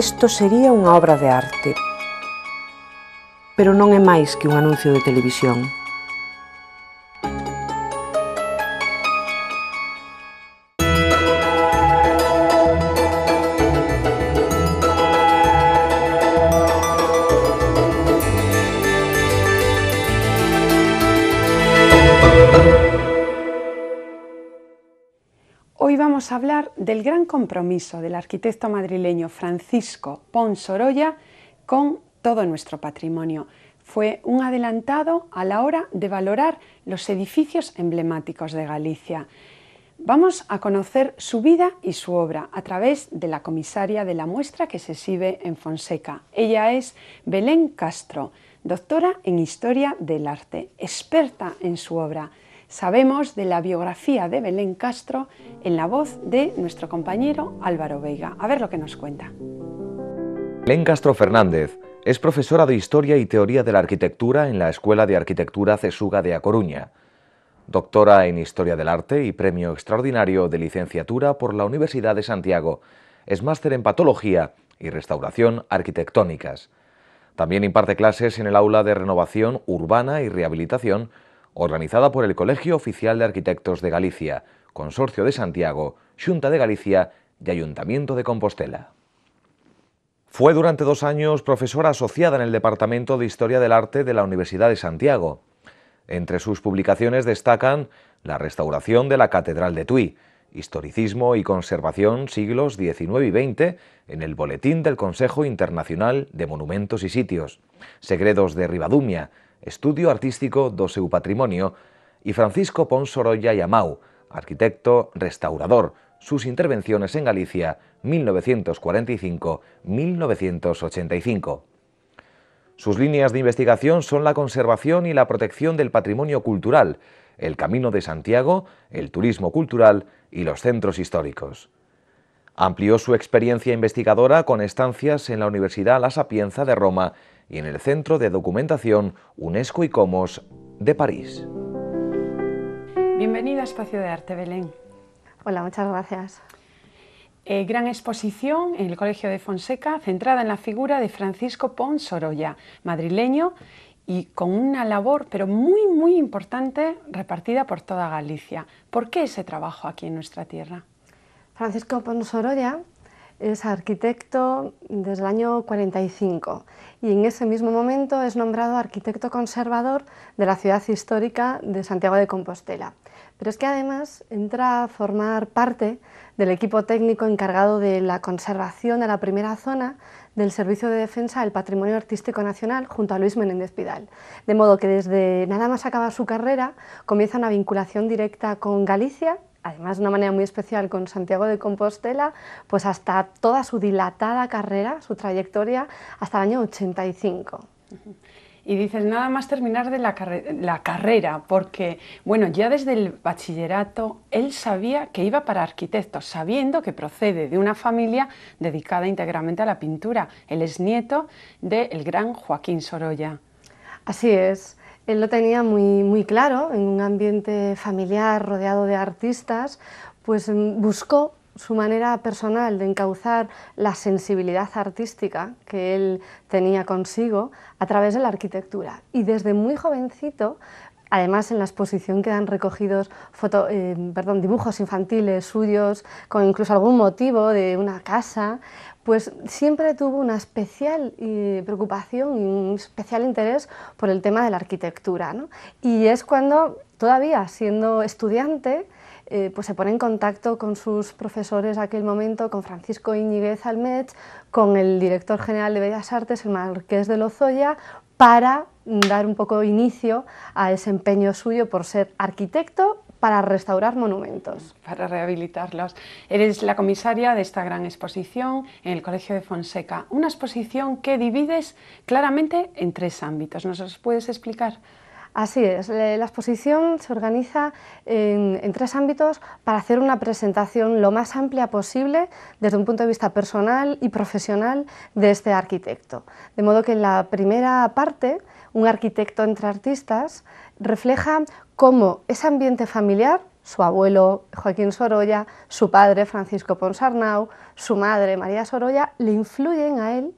isto sería unha obra de arte. Pero non é máis que un anuncio de televisión. del gran compromiso del arquitecto madrileño Francisco Pons Sorolla con todo nuestro patrimonio. Fue un adelantado a la hora de valorar los edificios emblemáticos de Galicia. Vamos a conocer su vida y su obra a través de la comisaria de la muestra que se exhibe en Fonseca. Ella es Belén Castro, doctora en Historia del Arte, experta en su obra sabemos de la biografía de Belén Castro en la voz de nuestro compañero Álvaro Veiga. A ver lo que nos cuenta. Belén Castro Fernández es profesora de Historia y Teoría de la Arquitectura en la Escuela de Arquitectura Cesuga de A Coruña, doctora en Historia del Arte y premio extraordinario de licenciatura por la Universidad de Santiago, es máster en Patología y Restauración Arquitectónicas. También imparte clases en el aula de renovación urbana y rehabilitación organizada por el Colegio Oficial de Arquitectos de Galicia, Consorcio de Santiago, Junta de Galicia y Ayuntamiento de Compostela. Fue durante dos años profesora asociada en el Departamento de Historia del Arte de la Universidad de Santiago. Entre sus publicaciones destacan La restauración de la Catedral de Tuy, Historicismo y Conservación siglos XIX y XX en el Boletín del Consejo Internacional de Monumentos y Sitios, Segredos de Ribadumia, Estudio Artístico do seu Patrimonio, y Francisco Ponsoroya Yamau... arquitecto restaurador, sus intervenciones en Galicia 1945-1985. Sus líneas de investigación son la conservación y la protección del patrimonio cultural, el Camino de Santiago, el turismo cultural y los centros históricos. Amplió su experiencia investigadora con estancias en la Universidad La Sapienza de Roma y en el Centro de Documentación UNESCO y Comos de París. Bienvenida a Espacio de Arte Belén. Hola, muchas gracias. Eh, gran exposición en el Colegio de Fonseca, centrada en la figura de Francisco Pons Sorolla, madrileño, y con una labor, pero muy, muy importante, repartida por toda Galicia. ¿Por qué ese trabajo aquí en nuestra tierra? Francisco Pons Sorolla es arquitecto desde el año 45 y en ese mismo momento es nombrado arquitecto conservador de la ciudad histórica de Santiago de Compostela. Pero es que además entra a formar parte del equipo técnico encargado de la conservación de la primera zona del Servicio de Defensa del Patrimonio Artístico Nacional junto a Luis Menéndez Pidal. De modo que desde nada más acaba su carrera comienza una vinculación directa con Galicia además de una manera muy especial con Santiago de Compostela, pues hasta toda su dilatada carrera, su trayectoria, hasta el año 85. Y dices, nada más terminar de la, carrera, porque, bueno, ya desde el bachillerato él sabía que iba para arquitecto, sabiendo que procede de una familia dedicada íntegramente a la pintura. Él es nieto del gran Joaquín Sorolla. Así es. Él lo tenía muy, muy claro, en un ambiente familiar rodeado de artistas, pues mm, buscó su manera personal de encauzar la sensibilidad artística que él tenía consigo a través de la arquitectura. Y desde muy jovencito Además, en la exposición quedan recogidos eh, dibujos infantiles suyos, con incluso algún motivo de una casa, pues siempre tuvo una especial eh, preocupación y un especial interés por el tema de la arquitectura. Y es cuando, todavía siendo estudiante, eh, pues se pone en contacto con sus profesores aquel momento, con Francisco Iñiguez Almech, con el director general de Bellas Artes, el marqués de Lozoya, para dar un poco de inicio a ese empeño suyo por ser arquitecto para restaurar monumentos. Para rehabilitarlos. Eres la comisaria de esta gran exposición en el Colegio de Fonseca, una exposición que divides claramente en tres ámbitos. ¿Nos puedes explicar? Así es, la exposición se organiza en, tres ámbitos para hacer una presentación lo más amplia posible desde un punto de vista personal y profesional de este arquitecto. De modo que en la primera parte, un arquitecto entre artistas refleja cómo ese ambiente familiar su abuelo Joaquín Sorolla, su padre Francisco Ponsarnau, su madre María Sorolla, le influyen a él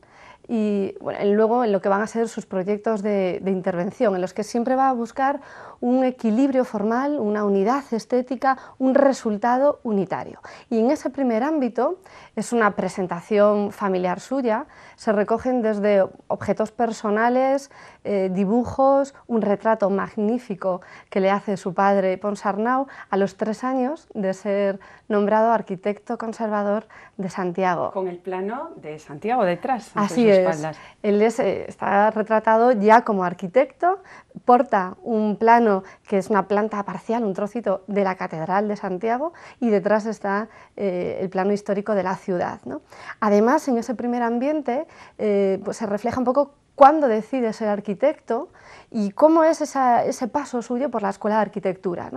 y bueno, luego en lo que van a ser sus proyectos de, de intervención, en los que siempre va a buscar un equilibrio formal, una unidad estética, un resultado unitario. Y en ese primer ámbito es una presentación familiar suya, se recogen desde objetos personales, eh, dibujos, un retrato magnífico que le hace su padre Ponsarnau a los tres años de ser nombrado arquitecto conservador de Santiago. Con el plano de Santiago detrás. Así es. Él eh, está retratado ya como arquitecto, porta un plano que es una planta parcial, un trocito de la Catedral de Santiago y detrás está eh, el plano histórico de la ciudad. Además, en ese primer ambiente eh, pues se refleja un poco cuándo decide ser arquitecto y cómo es ese paso suyo por la Escuela de Arquitectura.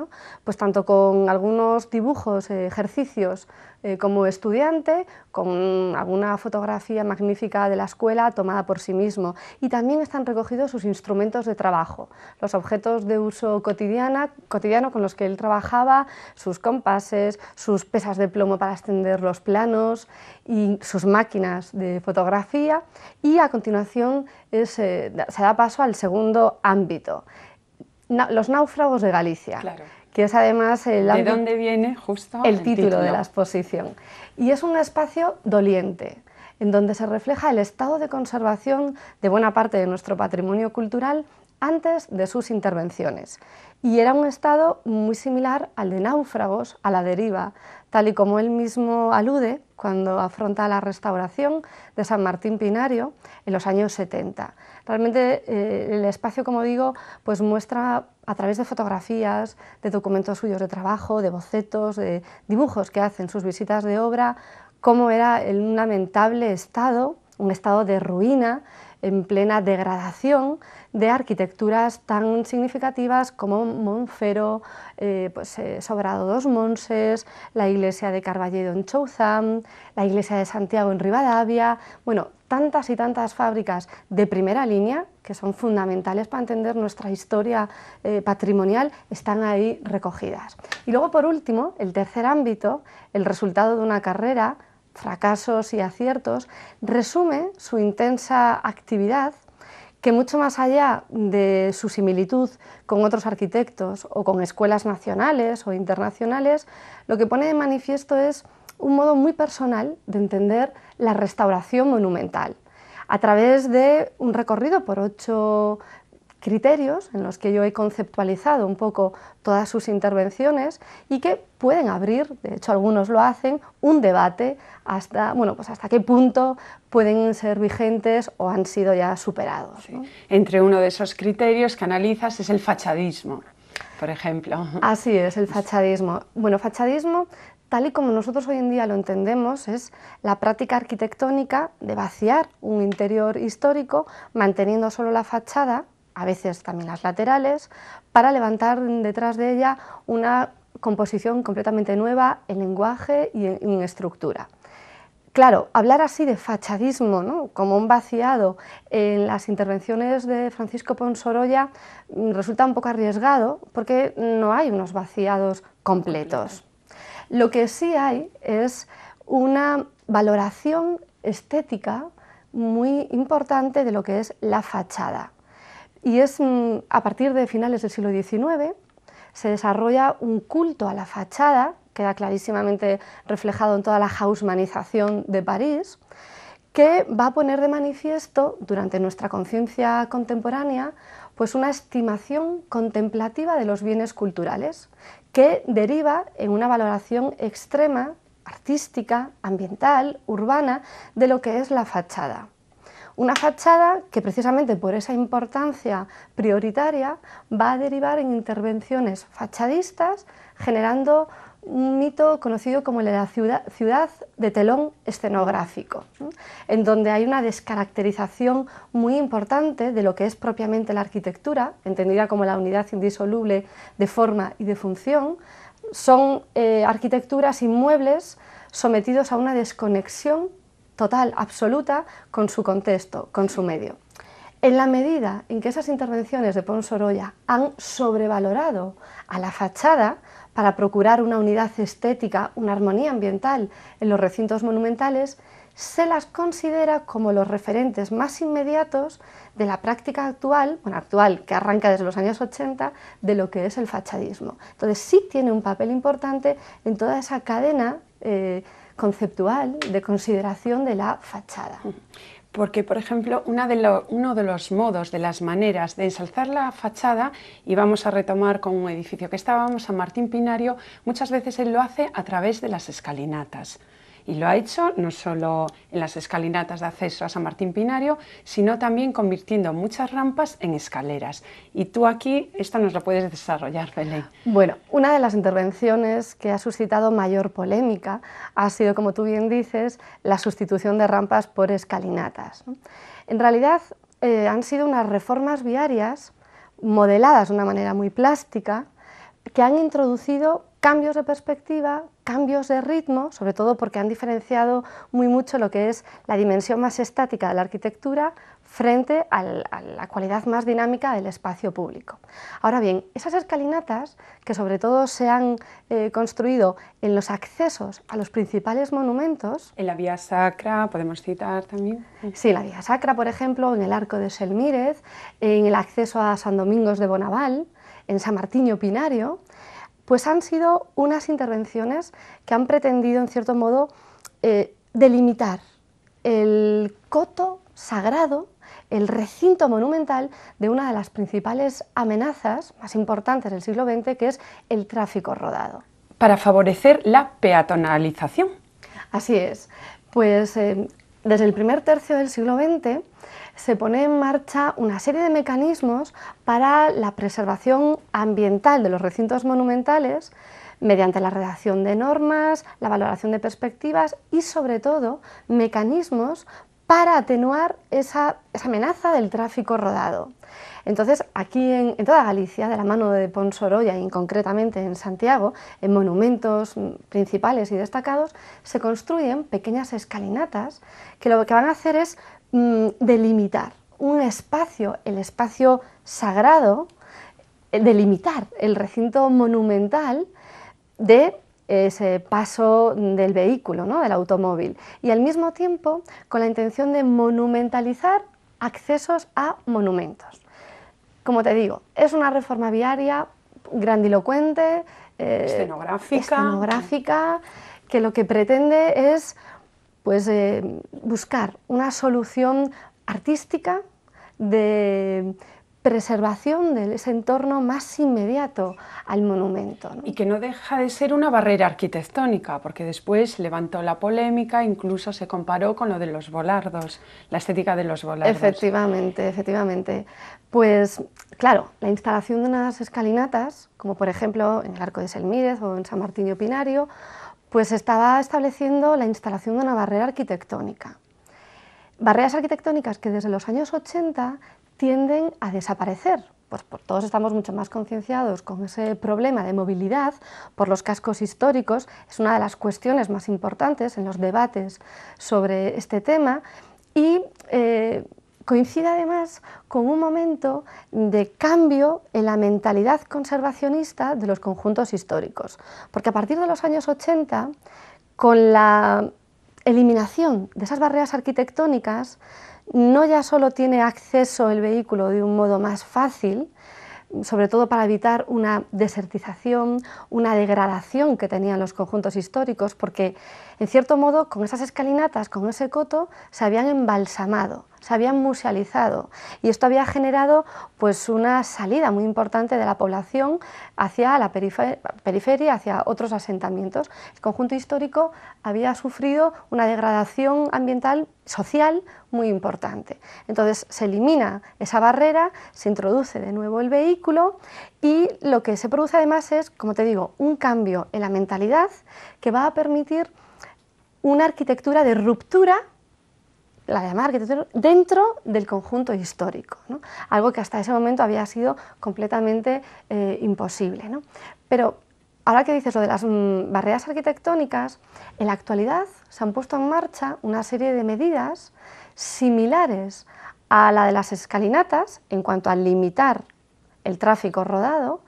Pues tanto con algunos dibujos, eh, ejercicios, eh, como estudiante con alguna fotografía magnífica de la escuela tomada por sí mismo. Y también están recogidos sus instrumentos de trabajo, los objetos de uso cotidiano con los que él trabajaba, sus compases, sus pesas de plomo para extender los planos y sus máquinas de fotografía. Y a continuación eh, se da paso al segundo ámbito, los náufragos de Galicia. Claro que es además el... ¿De viene justo el, título de la exposición? Y es un espacio doliente, en donde se refleja el estado de conservación de buena parte de nuestro patrimonio cultural antes de sus intervenciones. Y era un estado muy similar al de náufragos, a la deriva, tal y como él mismo alude cuando afronta la restauración de San Martín Pinario en los años 70. Realmente eh, el espacio, como digo, pues muestra a través de fotografías, de documentos suyos de trabajo, de bocetos, de dibujos que hacen sus visitas de obra, cómo era en un lamentable estado, un estado de ruina en plena degradación de arquitecturas tan significativas como Monfero, eh, pues, eh, Sobrado dos Monses, la iglesia de Carballedo en Chouzán, la iglesia de Santiago en Rivadavia, bueno, tantas y tantas fábricas de primera línea que son fundamentales para entender nuestra historia eh, patrimonial, están ahí recogidas. Y luego, por último, el tercer ámbito, el resultado de una carrera fracasos y aciertos, resume su intensa actividad que mucho más allá de su similitud con otros arquitectos o con escuelas nacionales o internacionales, lo que pone de manifiesto es un modo muy personal de entender la restauración monumental a través de un recorrido por ocho criterios en los que yo he conceptualizado un poco todas sus intervenciones y que pueden abrir, de hecho algunos lo hacen, un debate hasta, bueno, pues hasta qué punto pueden ser vigentes o han sido ya superados. Entre uno de esos criterios que analizas es el fachadismo, por ejemplo. Así es, el fachadismo. Bueno, fachadismo tal y como nosotros hoy en día lo entendemos, es la práctica arquitectónica de vaciar un interior histórico manteniendo solo la fachada a veces también las laterales, para levantar detrás de ella una composición completamente nueva en lenguaje y en, estructura. Claro, hablar así de fachadismo, como un vaciado, en las intervenciones de Francisco Ponsorolla mm, resulta un poco arriesgado porque no hay unos vaciados completos. Lo que sí hay es una valoración estética muy importante de lo que es la fachada. Y es mm, a partir de finales del siglo XIX se desarrolla un culto a la fachada, queda clarísimamente reflejado en toda la hausmanización de París, que va a poner de manifiesto durante nuestra conciencia contemporánea pues una estimación contemplativa de los bienes culturales que deriva en una valoración extrema artística, ambiental, urbana de lo que es la fachada. Una fachada que precisamente por esa importancia prioritaria va a derivar en intervenciones fachadistas generando un mito conocido como el de la ciudad, de telón escenográfico, en donde hay una descaracterización muy importante de lo que es propiamente la arquitectura, entendida como la unidad indisoluble de forma y de función, son eh, arquitecturas inmuebles sometidos a una desconexión total, absoluta, con su contexto, con su medio. En la medida en que esas intervenciones de Ponsorolla han sobrevalorado a la fachada para procurar una unidad estética, una armonía ambiental en los recintos monumentales, se las considera como los referentes más inmediatos de la práctica actual, bueno, actual que arranca desde los años 80, de lo que es el fachadismo. Entonces sí tiene un papel importante en toda esa cadena eh, conceptual de consideración de la fachada. Porque, por ejemplo, uno de los modos, de las maneras de ensalzar la fachada, y vamos a retomar con un edificio que estábamos, a Martín Pinario, muchas veces él lo hace a través de las escalinatas. Y lo ha hecho no solo en las escalinatas de acceso a San Martín Pinario, sino también convirtiendo muchas rampas en escaleras. Y tú aquí esto nos lo puedes desarrollar, Belén. Bueno, una de las intervenciones que ha suscitado mayor polémica ha sido, como tú bien dices, la sustitución de rampas por escalinatas. En realidad eh, han sido unas reformas viarias modeladas de una manera muy plástica que han introducido cambios de perspectiva, cambios de ritmo, sobre todo porque han diferenciado muy mucho lo que es la dimensión más estática de la arquitectura frente a la cualidad más dinámica del espacio público. Ahora bien, esas escalinatas, que sobre todo se han eh, construido en los accesos a los principales monumentos... En la Vía Sacra, podemos citar también. Sí, la Vía Sacra, por ejemplo, en el Arco de Selmírez, en el acceso a San Domingos de Bonaval, en San Martiño Pinario, pues han sido unas intervenciones que han pretendido, en cierto modo, eh, delimitar el coto sagrado, el recinto monumental de una de las principales amenazas más importantes del siglo XX, que es el tráfico rodado. Para favorecer la peatonalización. Así es. Pues eh, desde el primer tercio del siglo XX se pone en marcha una serie de mecanismos para la preservación ambiental de los recintos monumentales mediante la redacción de normas, la valoración de perspectivas y sobre todo mecanismos para atenuar esa, esa amenaza del tráfico rodado. Entonces, aquí en, toda Galicia, de la mano de Ponsoroya y concretamente en Santiago, en monumentos principales y destacados, se construyen pequeñas escalinatas que lo que van a hacer es mm, delimitar un espacio, el espacio sagrado, eh, delimitar el recinto monumental de ese paso del vehículo, del automóvil, y al mismo tiempo con la intención de monumentalizar accesos a monumentos. Como te digo, es una reforma viaria grandilocuente, eh, escenográfica. que lo que pretende es pues, eh, buscar una solución artística de preservación de ese entorno más inmediato al monumento. Y que no deja de ser una barrera arquitectónica, porque después levantó la polémica, incluso se comparó con lo de los volardos, la estética de los volardos. Efectivamente, efectivamente. Pues claro, la instalación de unas escalinatas, como por ejemplo en el Arco de Selmírez o en San Martín y Opinario, pues estaba estableciendo la instalación de una barrera arquitectónica. Barreras arquitectónicas que desde los años 80 tienden a desaparecer. Pues, todos estamos mucho más concienciados con ese problema de movilidad por los cascos históricos, es una de las cuestiones más importantes en los debates sobre este tema y eh, coincide además con un momento de cambio en la mentalidad conservacionista de los conjuntos históricos, porque a partir de los años 80, con la eliminación de esas barreras arquitectónicas, no ya solo tiene acceso el vehículo de un modo más fácil, sobre todo para evitar una desertización, una degradación que tenían los conjuntos históricos, porque en cierto modo con esas escalinatas, con ese coto, se habían embalsamado se habían musealizado y esto había generado pues una salida muy importante de la población hacia la periferia, hacia otros asentamientos. El conjunto histórico había sufrido una degradación ambiental social muy importante. Entonces se elimina esa barrera, se introduce de nuevo el vehículo y lo que se produce además es, como te digo, un cambio en la mentalidad que va a permitir una arquitectura de ruptura la llamar arquitectura, dentro del conjunto histórico, algo que hasta ese momento había sido completamente eh, imposible. Pero ahora que dices lo de las mm, barreras arquitectónicas, en la actualidad se han puesto en marcha una serie de medidas similares a la de las escalinatas en cuanto a limitar el tráfico rodado,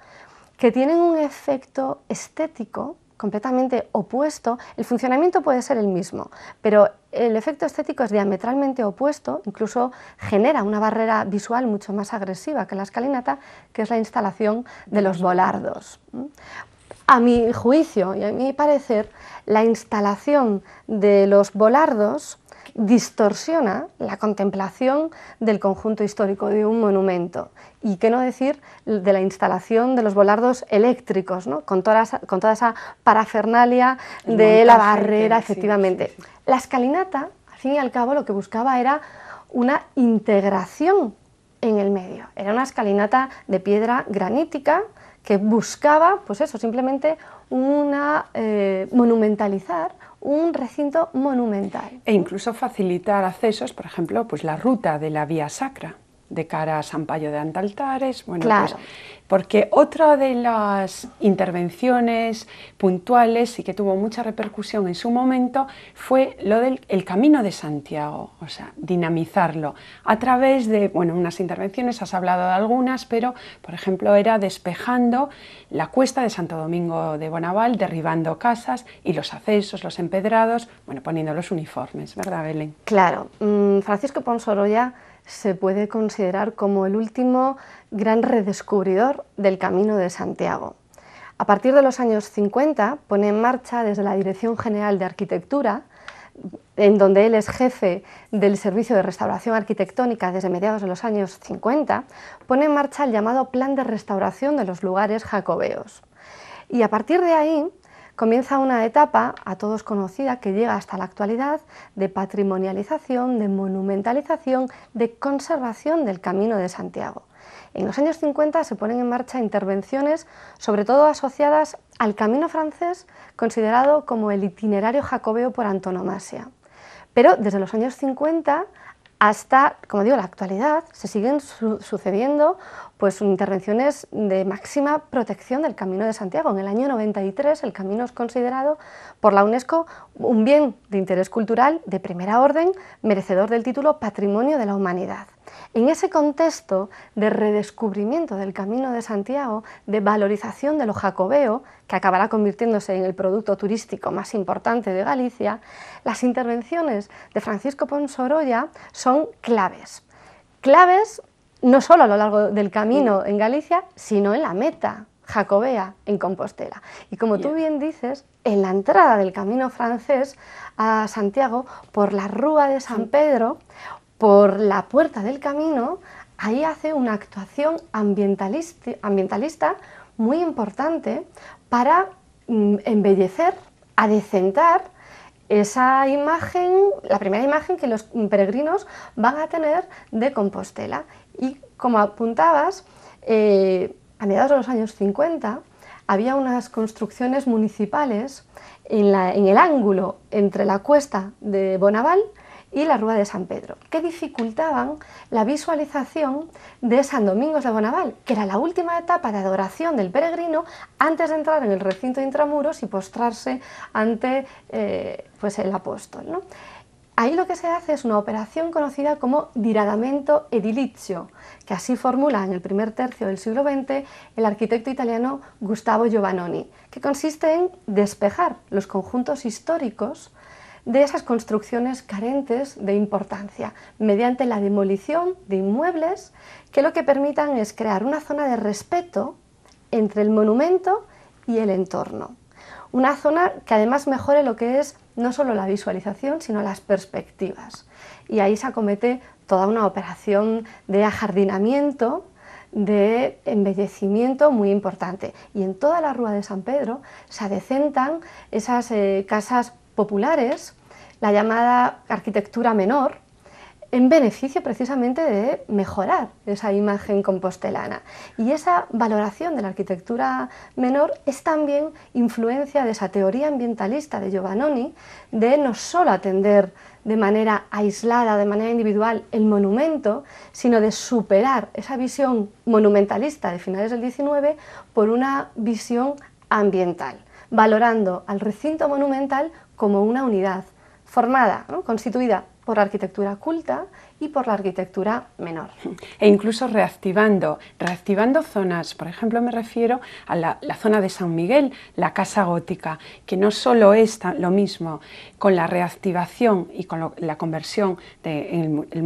que tienen un efecto estético completamente opuesto, el funcionamiento puede ser el mismo, pero el efecto estético es diametralmente opuesto, incluso genera una barrera visual mucho más agresiva que la escalinata, que es la instalación de los volardos. A mi juicio y a mi parecer, la instalación de los volardos distorsiona la contemplación del conjunto histórico de un monumento y qué no decir de la instalación de los volardos eléctricos, ¿no? con, toda esa, con toda esa parafernalia de la barrera, efectivamente. La escalinata, al fin y al cabo, lo que buscaba era una integración en el medio. Era una escalinata de piedra granítica que buscaba, pues eso, simplemente una eh, monumentalizar un recinto monumental. E incluso facilitar accesos, por ejemplo, pues la ruta de la vía sacra de cara a San Payo de Antaltares. Bueno, pues, porque otra de las intervenciones puntuales y que tuvo mucha repercusión en su momento fue lo del Camino de Santiago, o sea, dinamizarlo a través de, bueno, unas intervenciones, has hablado de algunas, pero por ejemplo era despejando la cuesta de Santo Domingo de Bonaval, derribando casas y los accesos, los empedrados, bueno, poniendo los uniformes, ¿verdad, Belén? Claro, mm, Francisco ya se puede considerar como el último gran redescubridor del Camino de Santiago. A partir de los años 50 pone en marcha desde la Dirección General de Arquitectura, en donde él es jefe del Servicio de Restauración Arquitectónica desde mediados de los años 50, pone en marcha el llamado Plan de Restauración de los Lugares Jacobeos. Y a partir de ahí Comienza una etapa a todos conocida que llega hasta la actualidad de patrimonialización, de monumentalización, de conservación del Camino de Santiago. En los años 50 se ponen en marcha intervenciones, sobre todo asociadas al Camino francés, considerado como el itinerario jacobeo por antonomasia. Pero desde los años 50 hasta, como digo, la actualidad, se siguen sucediendo pues, intervenciones de máxima protección del Camino de Santiago. En el año 93 el camino es considerado por la UNESCO un bien de interés cultural de primera orden, merecedor del título Patrimonio de la Humanidad. En ese contexto de redescubrimiento del Camino de Santiago, de valorización de lo jacobeo, que acabará convirtiéndose en el producto turístico más importante de Galicia, las intervenciones de Francisco Ponsoroya son claves. Claves no solo a lo largo del camino en Galicia, sino en la meta jacobea en Compostela. Y como tú bien dices, en la entrada del camino francés a Santiago por la Rúa de San Pedro, por la puerta del camino, ahí hace una actuación ambientalista, muy importante para mm, embellecer, adecentar esa imagen, la primera imagen que los peregrinos van a tener de Compostela. Y como apuntabas, eh, a mediados de los años 50 había unas construcciones municipales en el ángulo entre la cuesta de Bonaval y la Rúa de San Pedro, que dificultaban la visualización de San Domingos de Bonaval, que era la última etapa de adoración del peregrino antes de entrar en el recinto de intramuros y postrarse ante eh, pues, el apóstol. ¿no? Ahí lo que se hace es una operación conocida como diradamento edilicio, que así formula en el primer tercio del siglo XX el arquitecto italiano Gustavo Giovannoni, que consiste en despejar los conjuntos históricos de esas construcciones carentes de importancia mediante la demolición de inmuebles que lo que permitan es crear una zona de respeto entre el monumento y el entorno. Una zona que además mejore lo que es no solo la visualización, sino las perspectivas. Y ahí se acomete toda una operación de ajardinamiento, de embellecimiento muy importante. Y en toda la Rúa de San Pedro se adecentan esas eh, casas populares la llamada arquitectura menor, en beneficio precisamente de mejorar esa imagen compostelana. Y esa valoración de la arquitectura menor es también influencia de esa teoría ambientalista de Giovannoni, de no solo atender de manera aislada, de manera individual, el monumento, sino de superar esa visión monumentalista de finales del XIX por una visión ambiental, valorando al recinto monumental como una unidad, formada, constituida por la arquitectura culta y por la arquitectura menor. E incluso reactivando, reactivando zonas, por ejemplo me refiero a la, zona de San Miguel, la Casa Gótica, que no solo es lo mismo con la reactivación y con la conversión del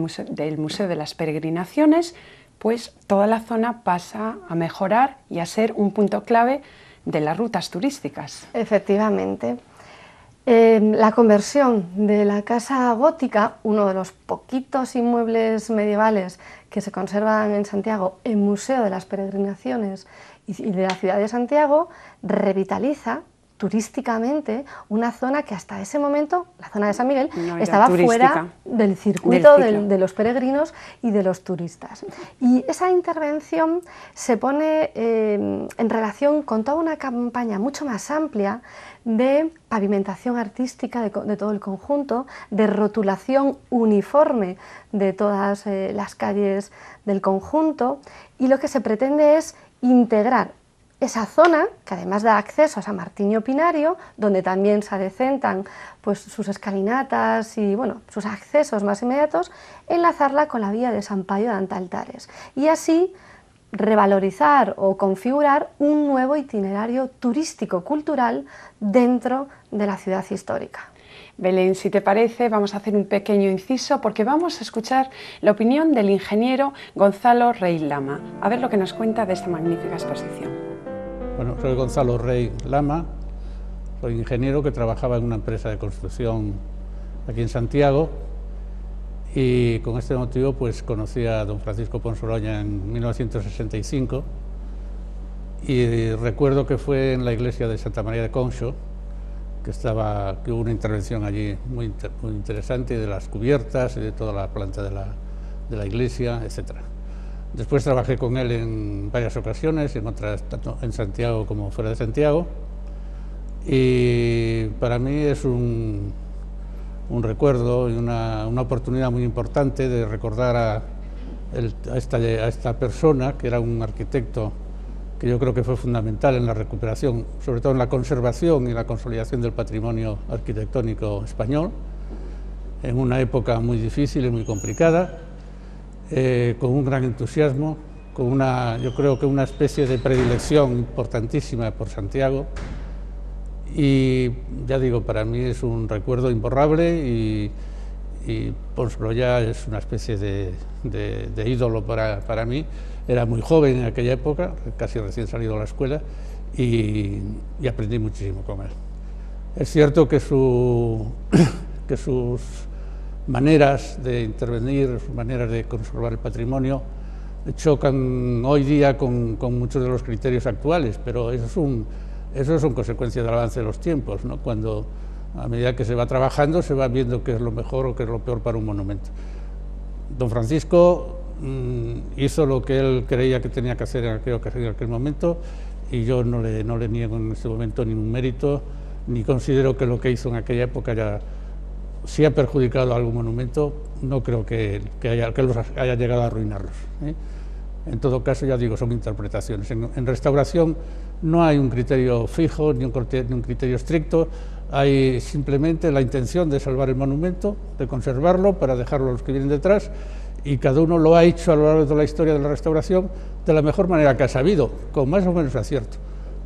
Museo de las Peregrinaciones, pues toda la zona pasa a mejorar y a ser un punto clave de las rutas turísticas. Efectivamente. Em, la conversión de la casa gótica, uno de los poquitos inmuebles medievales que se conservan en Santiago, en Museo de las Peregrinaciones y de la ciudad de Santiago, revitaliza turísticamente una zona que hasta ese momento, la zona de San Miguel, estaba fuera del circuito de los peregrinos y de los turistas. Y esa intervención se pone em, en relación con toda una campaña mucho más amplia de pavimentación artística de, todo el conjunto, de rotulación uniforme de todas eh, las calles del conjunto y lo que se pretende es integrar esa zona, que además da acceso a San Martiño Pinario, donde también se adecentan pues, sus escalinatas y bueno, sus accesos más inmediatos, enlazarla con la vía de San Payo de Antaltares y así revalorizar o configurar un nuevo itinerario turístico-cultural dentro de la ciudad histórica. Belén, si te parece, vamos a hacer un pequeño inciso porque vamos a escuchar la opinión del ingeniero Gonzalo Rey Lama, a ver lo que nos cuenta de esta magnífica exposición. Bueno, soy Gonzalo Rey Lama, soy ingeniero que trabajaba en una empresa de construcción aquí en Santiago y con este motivo pues conocí a don Francisco Ponsoroña en 1965 y recuerdo que fue en la iglesia de Santa María de Concho que, estaba, que hubo una intervención allí muy, interesante de las cubiertas y de toda la planta de la, de la iglesia, etcétera. Después trabajé con él en varias ocasiones, en otras, tanto en Santiago como fuera de Santiago. Y para mí es un, recuerdo y una, oportunidad muy importante de recordar esta, a, esta, persona, que era un arquitecto que yo creo que fue fundamental en la recuperación, sobre todo en la conservación y la consolidación del patrimonio arquitectónico español, en una época muy difícil y muy complicada eh, con un gran entusiasmo, con una, yo creo que una especie de predilección importantísima por Santiago. Y ya digo, para mí es un recuerdo imborrable y, y lo ya es una especie de, ídolo para, para, mí. Era muy joven en aquella época, casi recién salido de la escuela, y, y aprendí muchísimo con él. Es cierto que, su, que sus maneras de intervenir, maneras de conservar el patrimonio, chocan hoy día con, muchos de los criterios actuales, pero eso es un, eso son consecuencia del avance de los tiempos, ¿no? cuando a medida que se va trabajando se va viendo qué es lo mejor o qué es lo peor para un monumento. Don Francisco mm, hizo lo que él creía que tenía que hacer en aquel, en aquel momento y yo no le, no le niego en ese momento ningún mérito, ni considero que lo que hizo en aquella época era si ha perjudicado algún monumento, no creo que, que, haya, que los haya llegado a arruinarlos. ¿eh? En todo caso, ya digo, son interpretaciones. En, restauración no hay un criterio fijo ni un, ni un criterio estricto, hay simplemente la intención de salvar el monumento, de conservarlo para dejarlo a los que vienen detrás y cada uno lo ha hecho a lo largo de la historia de la restauración de la mejor manera que ha sabido, con más o menos acierto.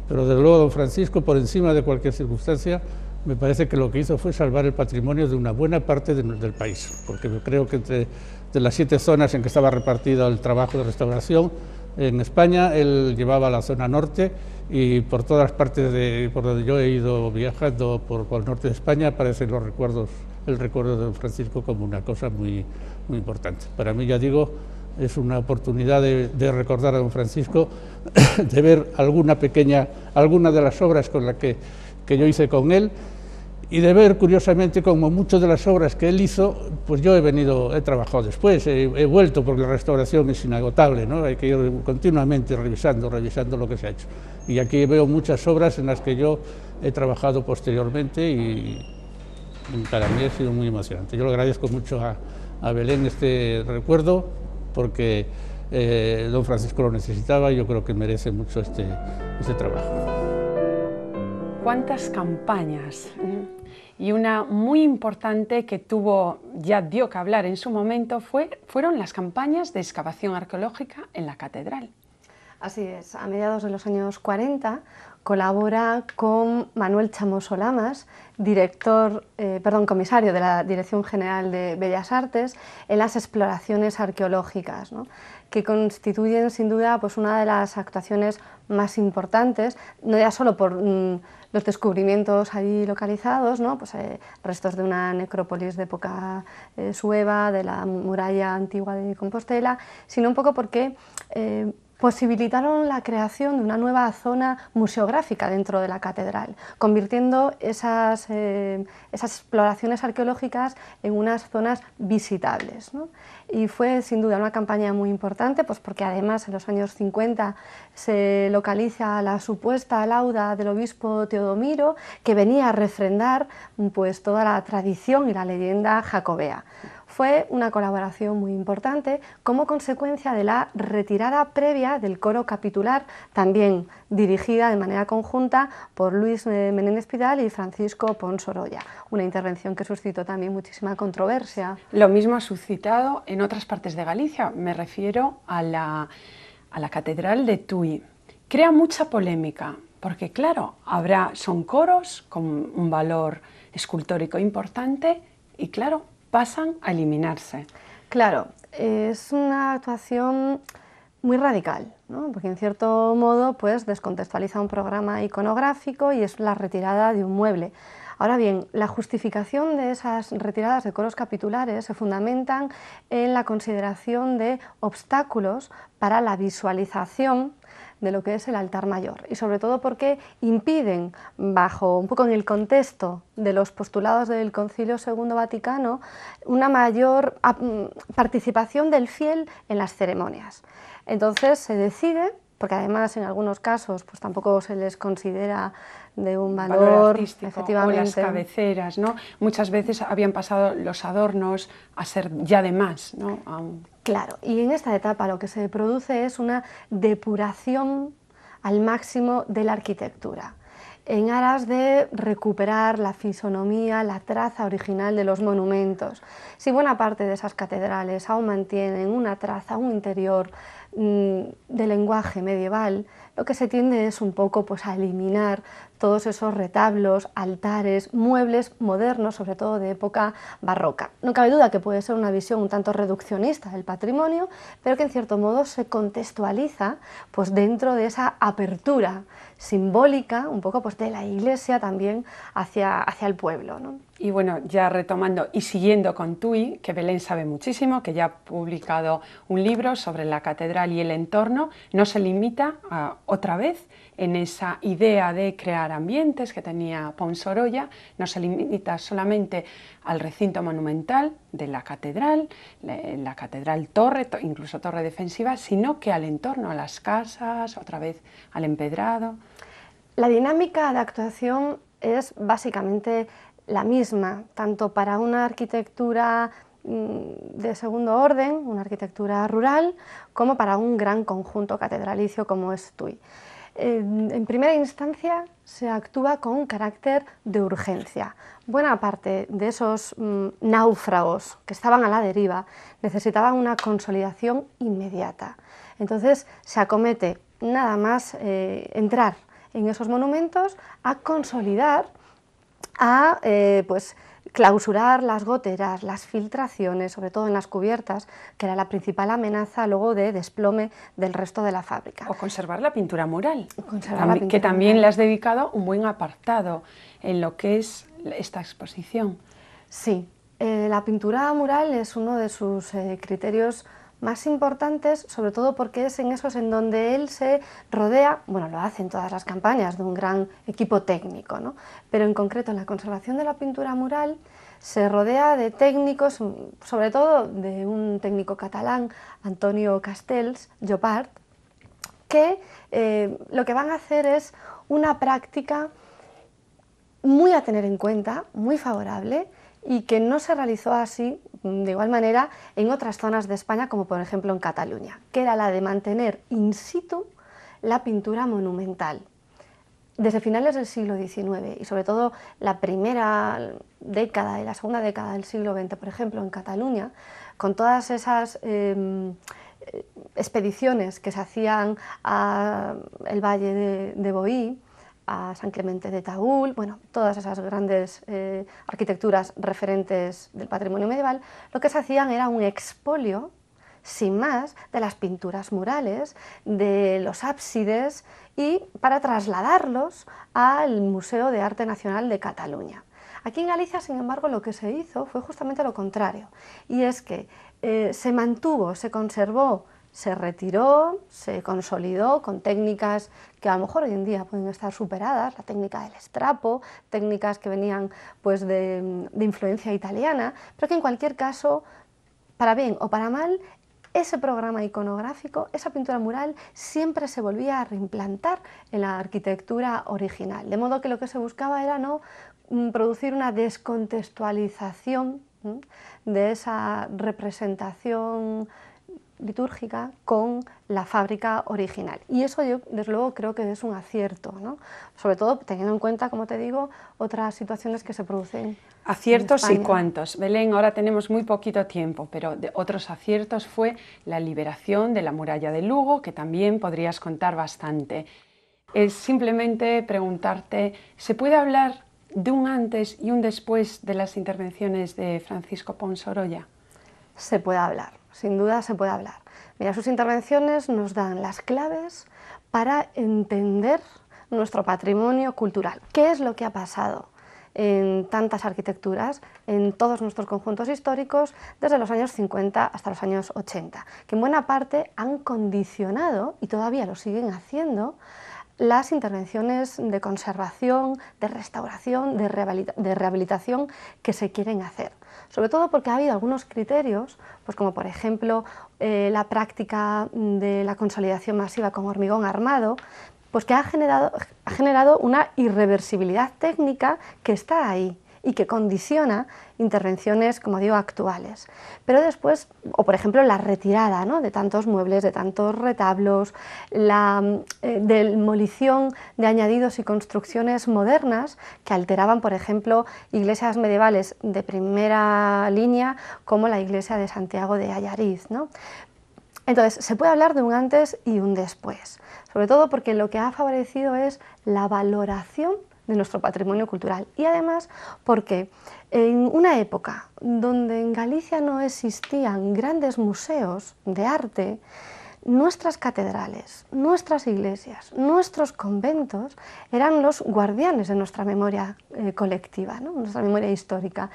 Pero desde luego don Francisco, por encima de cualquier circunstancia, me parece que lo que hizo fue salvar el patrimonio de una buena parte del país, porque creo que entre, de las siete zonas en que estaba repartido el trabajo de restauración, en España él llevaba la zona norte y por todas partes de, por donde yo he ido viajando por, el norte de España aparecen los recuerdos, el recuerdo de don Francisco como una cosa muy, muy importante. Para mí, ya digo, es una oportunidad de, recordar a don Francisco, de ver alguna pequeña, alguna de las obras con la que, que yo hice con él y de ver, curiosamente, como muchas de las obras que él hizo, pues yo he venido, he trabajado después, he, vuelto porque la restauración es inagotable, ¿no? hay que ir continuamente revisando, revisando lo que se ha hecho. Y aquí veo muchas obras en las que yo he trabajado posteriormente y para mí ha sido muy emocionante. Yo le agradezco mucho a, Belén este recuerdo porque eh, don Francisco lo necesitaba y yo creo que merece mucho este, este trabajo. Cuántas campañas y una muy importante que tuvo, ya dio que hablar en su momento, fue, fueron las campañas de excavación arqueológica en la catedral. Así es, a mediados de los años 40 colabora con Manuel Chamoso Lamas, director, eh, perdón, comisario de la Dirección General de Bellas Artes, en las exploraciones arqueológicas, que constituyen sin duda pues, una de las actuaciones más importantes, no ya solo por mm, los descubrimientos ahí localizados, ¿no? pues, eh, restos de una necrópolis de época eh, sueva, de la muralla antigua de Compostela, sino un poco porque eh, posibilitaron la creación de una nueva zona museográfica dentro de la catedral, convirtiendo esas, eh, esas exploraciones arqueológicas en unas zonas visitables. Y fue sin duda una campaña muy importante, pues porque además en los años 50 se localiza la supuesta lauda del obispo Teodomiro, que venía a refrendar pues, toda la tradición y la leyenda jacobea fue una colaboración muy importante como consecuencia de la retirada previa del coro capitular, también dirigida de manera conjunta por Luis Menéndez Pidal y Francisco Ponsorolla, una intervención que suscitó también muchísima controversia. Lo mismo ha suscitado en otras partes de Galicia, me refiero a la, a la Catedral de Tui. Crea mucha polémica, porque claro, habrá, son coros con un valor escultórico importante y claro, pasan a eliminarse. Claro, es una actuación muy radical, porque en cierto modo pues, descontextualiza un programa iconográfico y es la retirada de un mueble. Ahora bien, la justificación de esas retiradas de coros capitulares se fundamentan en la consideración de obstáculos para la visualización de lo que es el altar mayor y sobre todo porque impiden, bajo un poco en el contexto de los postulados del Concilio segundo Vaticano, una mayor ah, mm, participación del fiel en las ceremonias. Entonces se decide porque además en algunos casos pues tampoco se les considera de un valor, artístico, efectivamente. O las cabeceras, ¿no? Muchas veces habían pasado los adornos a ser ya de más, ¿no? Claro, y en esta etapa lo que se produce es una depuración al máximo de la arquitectura en aras de recuperar la fisonomía, la traza original de los monumentos. Si buena parte de esas catedrales aún mantienen una traza, un interior Mm, de lenguaje medieval, lo que se tiende es un poco pues, a eliminar todos esos retablos, altares, muebles modernos, sobre todo de época barroca. No cabe duda que puede ser una visión un tanto reduccionista del patrimonio, pero que en cierto modo se contextualiza pues, dentro de esa apertura simbólica, un poco pues, de la iglesia también hacia, hacia el pueblo. Y bueno, ya retomando y siguiendo con TUI, que Belén sabe muchísimo, que ya ha publicado un libro sobre la catedral y el entorno, no se limita otra vez en esa idea de crear ambientes que tenía Ponsorolla, no se limita solamente al recinto monumental de la catedral, la catedral torre, incluso torre defensiva, sino que al entorno, a las casas, otra vez al empedrado. La dinámica de actuación es básicamente la misma, tanto para una arquitectura mm, de segundo orden, una arquitectura rural, como para un gran conjunto catedralicio como es TUI. En primera instancia se actúa con carácter de urgencia. Buena parte de esos mm, náufragos que estaban a la deriva necesitaban una consolidación inmediata. Entonces se acomete nada más eh, entrar en esos monumentos a consolidar a eh, pues, clausurar las goteras, las filtraciones, sobre todo en las cubiertas, que era la principal amenaza luego de desplome del resto de la fábrica. O conservar la pintura mural, que también le has dedicado un buen apartado en lo que es esta exposición. Sí, eh, la pintura mural es uno de sus eh, criterios más importantes, sobre todo porque es en esos en donde él se rodea, bueno, lo hace en todas las campañas, de un gran equipo técnico, ¿no? pero en concreto en la conservación de la pintura mural se rodea de técnicos, sobre todo de un técnico catalán, Antonio Castells, Jopart, que eh, lo que van a hacer es una práctica muy a tener en cuenta, muy favorable, y que no se realizó así Mm, de igual manera en otras zonas de España, como por ejemplo en Cataluña, que era la de mantener in situ la pintura monumental. Desde finales del siglo XIX y sobre todo la primera década y la segunda década del siglo XX, por ejemplo, en Cataluña, con todas esas em, eh, expediciones que se hacían al Valle de Boí, a San Clemente de Taúl, bueno, todas esas grandes eh, arquitecturas referentes del patrimonio medieval, lo que se hacían era un expolio, sin más, de las pinturas murales, de los ábsides y para trasladarlos al Museo de Arte Nacional de Cataluña. Aquí en Galicia, sin embargo, lo que se hizo fue justamente lo contrario, y es que eh, se mantuvo, se conservó se retiró, se consolidó con técnicas que a lo mejor hoy en día pueden estar superadas, la técnica del estrapo, técnicas que venían pues, de, de influencia italiana, pero que en cualquier caso, para bien o para mal, ese programa iconográfico, esa pintura mural, siempre se volvía a reimplantar en la arquitectura original. De modo que lo que se buscaba era no mm, producir una descontextualización de esa representación litúrgica con la fábrica original. Y eso yo, desde luego, creo que es un acierto, sobre todo teniendo en cuenta, como te digo, otras situaciones que se producen. Aciertos y cuántos. Belén, ahora tenemos muy poquito tiempo, pero de otros aciertos fue la liberación de la muralla de Lugo, que también podrías contar bastante. Es simplemente preguntarte, ¿se puede hablar de un antes y un después de las intervenciones de Francisco Ponsorolla? Se puede hablar sin duda se puede hablar. Mira, sus intervenciones nos dan las claves para entender nuestro patrimonio cultural. ¿Qué es lo que ha pasado? en tantas arquitecturas, en todos nuestros conjuntos históricos, desde los años 50 hasta los años 80, que en buena parte han condicionado, y todavía lo siguen haciendo, las intervenciones de conservación, de restauración, de rehabilitación que se quieren hacer sobre todo porque ha habido algunos criterios, pues como por ejemplo eh, la práctica de la consolidación masiva con hormigón armado, pues que ha generado, ha generado una irreversibilidad técnica que está ahí y que condiciona intervenciones, como digo, actuales. Pero después, o por ejemplo la retirada de tantos muebles, de tantos retablos, la eh, demolición de añadidos y construcciones modernas que alteraban, por ejemplo, iglesias medievales de primera línea como la iglesia de Santiago de Ayariz. Entonces, se puede hablar de un antes y un después, sobre todo porque lo que ha favorecido es la valoración de nuestro patrimonio cultural. Y además porque en una época donde en Galicia no existían grandes museos de arte, nuestras catedrales, nuestras iglesias, nuestros conventos eran los guardianes de nuestra memoria eh, colectiva, nuestra memoria histórica.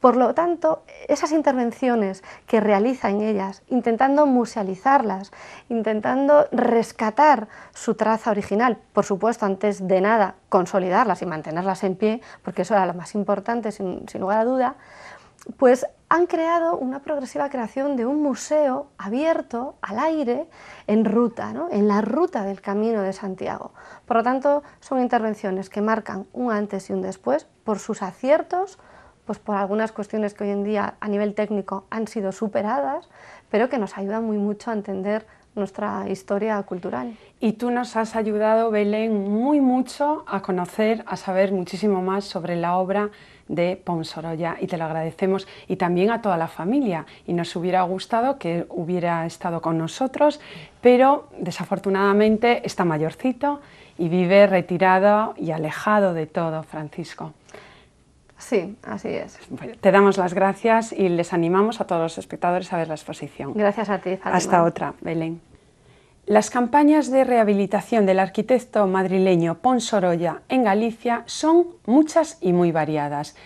Por lo tanto, esas intervenciones que realiza en ellas, intentando musealizarlas, intentando rescatar su traza original, por supuesto, antes de nada, consolidarlas y mantenerlas en pie, porque eso era lo más importante, sin, lugar a duda, pues han creado una progresiva creación de un museo abierto al aire en ruta, en la ruta del Camino de Santiago. Por lo tanto, son intervenciones que marcan un antes y un después por sus aciertos, pues por algunas cuestiones que hoy en día a nivel técnico han sido superadas, pero que nos ayudan muy mucho a entender nuestra historia cultural. Y tú nos has ayudado, Belén, muy mucho a conocer, a saber muchísimo más sobre la obra de Ponsoroya y te lo agradecemos y también a toda la familia y nos hubiera gustado que hubiera estado con nosotros, pero desafortunadamente está mayorcito y vive retirado y alejado de todo, Francisco. Sí, así es. te damos las gracias y les animamos a todos los espectadores a ver la exposición. Gracias a ti. Hasta otra, Belén. Las campañas de rehabilitación del arquitecto madrileño Pon Sorolla en Galicia son muchas y muy variadas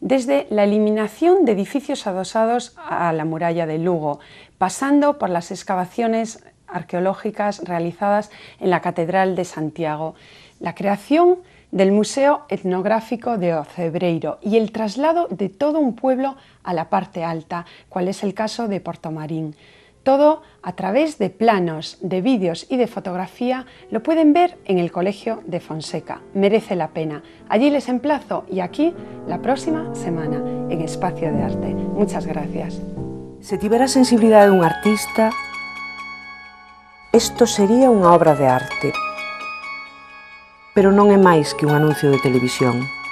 desde la eliminación de edificios adosados a la muralla de Lugo, pasando por las excavaciones arqueológicas realizadas en la Catedral de Santiago, la creación del Museo Etnográfico de Ocebreiro y el traslado de todo un pueblo a la parte alta, cual es el caso de Portomarín. Todo a través de planos, de vídeos y de fotografía lo pueden ver en el Colegio de Fonseca. Merece la pena. Allí les emplazo y aquí la próxima semana en Espacio de Arte. Muchas gracias. Si tuviera sensibilidad de un artista, esto sería una obra de arte. pero non é máis que un anuncio de televisión.